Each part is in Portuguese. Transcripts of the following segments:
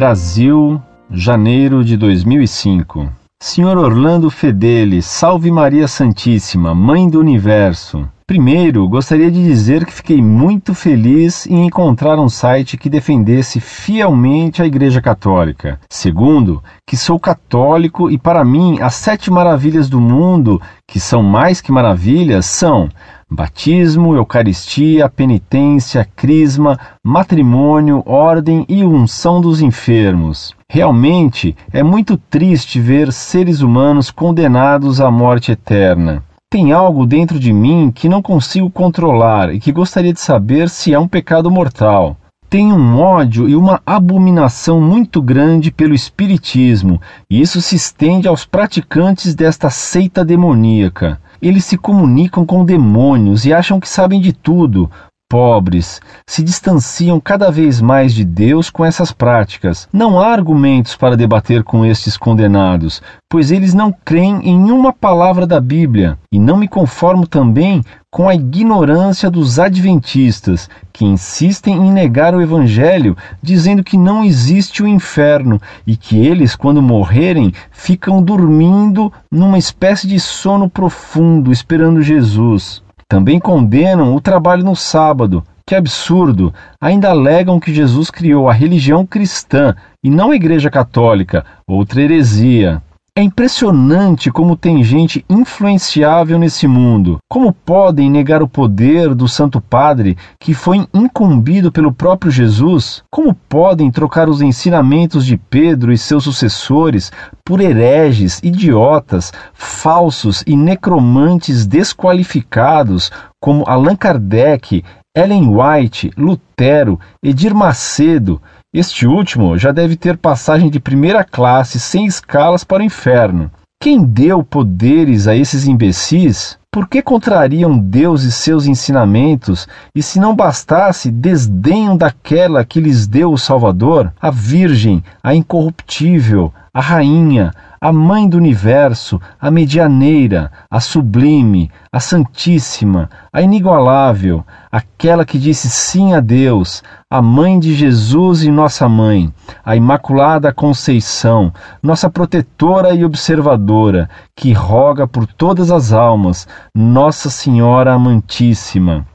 Brasil, janeiro de 2005. Senhor Orlando Fedeli, Salve Maria Santíssima, Mãe do Universo. Primeiro, gostaria de dizer que fiquei muito feliz em encontrar um site que defendesse fielmente a Igreja Católica. Segundo, que sou católico e para mim as sete maravilhas do mundo, que são mais que maravilhas, são batismo, eucaristia, penitência, crisma, matrimônio, ordem e unção dos enfermos. Realmente é muito triste ver seres humanos condenados à morte eterna. Tem algo dentro de mim que não consigo controlar e que gostaria de saber se é um pecado mortal. Tenho um ódio e uma abominação muito grande pelo Espiritismo, e isso se estende aos praticantes desta seita demoníaca. Eles se comunicam com demônios e acham que sabem de tudo, pobres se distanciam cada vez mais de Deus com essas práticas. Não há argumentos para debater com estes condenados, pois eles não creem em uma palavra da Bíblia. E não me conformo também com a ignorância dos adventistas, que insistem em negar o Evangelho, dizendo que não existe o inferno e que eles, quando morrerem, ficam dormindo numa espécie de sono profundo, esperando Jesus. Também condenam o trabalho no sábado. Que absurdo! Ainda alegam que Jesus criou a religião cristã e não a Igreja Católica, outra heresia. É impressionante como tem gente influenciável nesse mundo. Como podem negar o poder do Santo Padre, que foi incumbido pelo próprio Jesus? Como podem trocar os ensinamentos de Pedro e seus sucessores por hereges, idiotas, falsos e necromantes desqualificados, como Allan Kardec, Ellen White, Lutero, Edir Macedo? Este último já deve ter passagem de primeira classe sem escalas para o inferno. Quem deu poderes a esses imbecis? Por que contrariam Deus e seus ensinamentos? E se não bastasse, desdenham daquela que lhes deu o Salvador, a Virgem, a incorruptível, a rainha, a mãe do universo, a medianeira, a sublime, a santíssima, a inigualável, aquela que disse sim a Deus, a mãe de Jesus e nossa mãe, a imaculada Conceição, nossa protetora e observadora, que roga por todas as almas, Nossa Senhora amantíssima.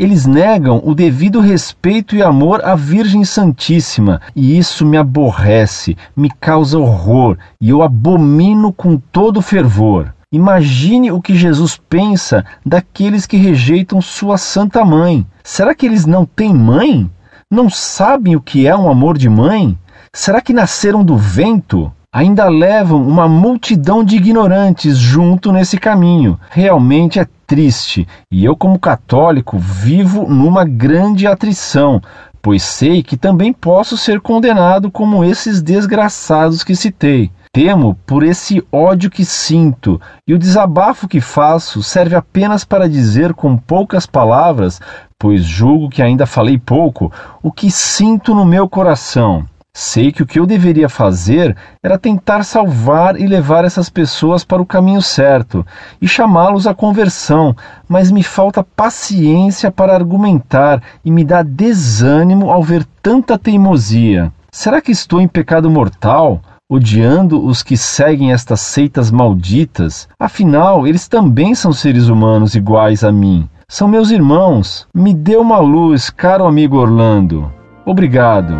Eles negam o devido respeito e amor à Virgem Santíssima, e isso me aborrece, me causa horror, e eu abomino com todo fervor. Imagine o que Jesus pensa daqueles que rejeitam sua Santa Mãe. Será que eles não têm mãe? Não sabem o que é um amor de mãe? Será que nasceram do vento? ainda levam uma multidão de ignorantes junto nesse caminho. Realmente é triste e eu, como católico, vivo numa grande atrição, pois sei que também posso ser condenado como esses desgraçados que citei. Temo por esse ódio que sinto, e o desabafo que faço serve apenas para dizer com poucas palavras, pois julgo que ainda falei pouco, o que sinto no meu coração. Sei que o que eu deveria fazer era tentar salvar e levar essas pessoas para o caminho certo e chamá-los à conversão, mas me falta paciência para argumentar e me dá desânimo ao ver tanta teimosia. Será que estou em pecado mortal? odiando os que seguem estas seitas malditas? Afinal, eles também são seres humanos iguais a mim. São meus irmãos. Me dê uma luz, caro amigo Orlando. Obrigado.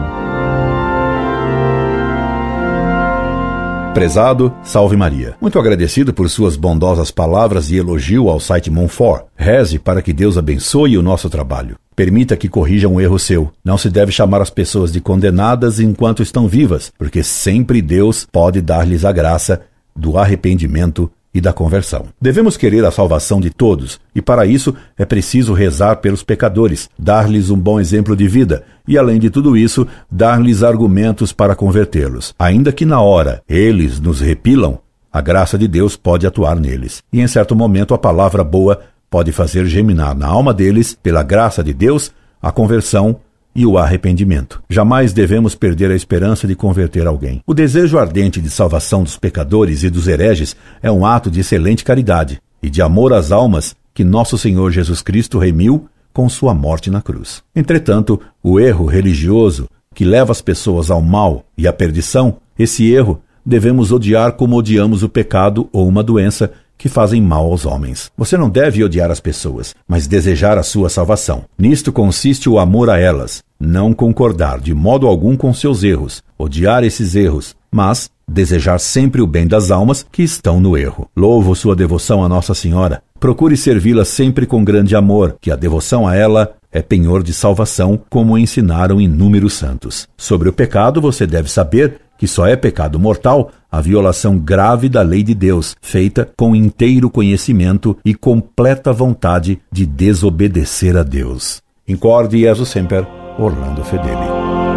Prezado, salve Maria. Muito agradecido por suas bondosas palavras e elogio ao site Monfort. Reze para que Deus abençoe o nosso trabalho. Permita que corrija um erro seu. Não se deve chamar as pessoas de condenadas enquanto estão vivas, porque sempre Deus pode dar-lhes a graça do arrependimento e da conversão. Devemos querer a salvação de todos, e para isso é preciso rezar pelos pecadores, dar-lhes um bom exemplo de vida e, além de tudo isso, dar-lhes argumentos para convertê-los. Ainda que na hora eles nos repilam, a graça de Deus pode atuar neles. E em certo momento a palavra boa pode fazer germinar na alma deles, pela graça de Deus, a conversão e o arrependimento. Jamais devemos perder a esperança de converter alguém. O desejo ardente de salvação dos pecadores e dos hereges é um ato de excelente caridade e de amor às almas que nosso Senhor Jesus Cristo remiu com sua morte na cruz. Entretanto, o erro religioso que leva as pessoas ao mal e à perdição, esse erro devemos odiar como odiamos o pecado ou uma doença que fazem mal aos homens. Você não deve odiar as pessoas, mas desejar a sua salvação. Nisto consiste o amor a elas. Não concordar de modo algum com seus erros, odiar esses erros, mas desejar sempre o bem das almas que estão no erro. Louvo sua devoção a Nossa Senhora. Procure servi-la sempre com grande amor, que a devoção a ela é penhor de salvação, como ensinaram inúmeros santos. Sobre o pecado, você deve saber que só é pecado mortal a violação grave da lei de Deus, feita com inteiro conhecimento e completa vontade de desobedecer a Deus. Incorde Jesus Semper, Orlando Fedeli.